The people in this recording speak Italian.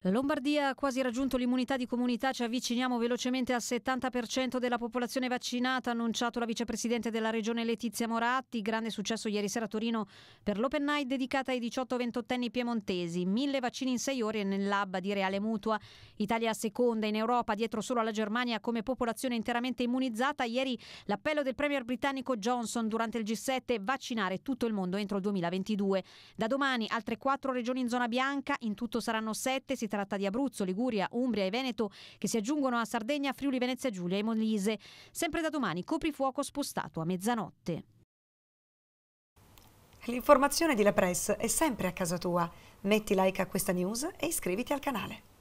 La Lombardia ha quasi raggiunto l'immunità di comunità, ci avviciniamo velocemente al 70% della popolazione vaccinata, ha annunciato la vicepresidente della regione Letizia Moratti. Grande successo ieri sera a Torino per l'Open Night dedicata ai 18-28enni piemontesi. Mille vaccini in sei ore nel lab di Reale Mutua. Italia seconda in Europa, dietro solo alla Germania come popolazione interamente immunizzata. Ieri l'appello del premier britannico Johnson durante il G7 vaccinare tutto il mondo entro il 2022. Da domani altre quattro regioni in zona bianca, in tutto saranno sette, si si tratta di Abruzzo, Liguria, Umbria e Veneto che si aggiungono a Sardegna, Friuli, Venezia Giulia e Molise. Sempre da domani coprifuoco spostato a mezzanotte. L'informazione di La Press è sempre a casa tua. Metti like a questa news e iscriviti al canale.